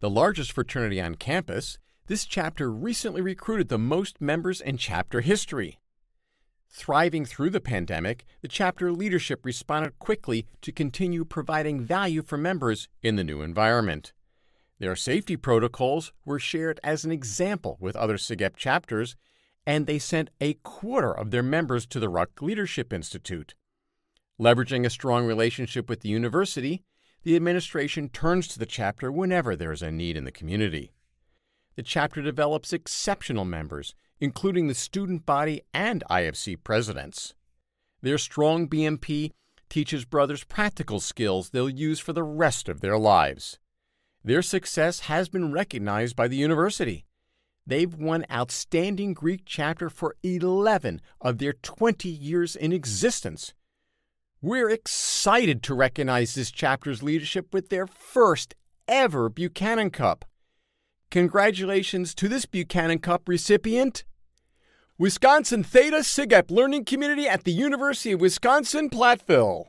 The largest fraternity on campus, this chapter recently recruited the most members in chapter history. Thriving through the pandemic, the chapter leadership responded quickly to continue providing value for members in the new environment. Their safety protocols were shared as an example with other SIGEP chapters, and they sent a quarter of their members to the Ruck Leadership Institute. Leveraging a strong relationship with the university, the administration turns to the chapter whenever there is a need in the community. The chapter develops exceptional members, including the student body and IFC presidents. Their strong BMP teaches brothers practical skills they'll use for the rest of their lives. Their success has been recognized by the university. They've won Outstanding Greek Chapter for 11 of their 20 years in existence, we're excited to recognize this chapter's leadership with their first ever Buchanan Cup. Congratulations to this Buchanan Cup recipient. Wisconsin Theta SIGEP Learning Community at the University of Wisconsin Platteville.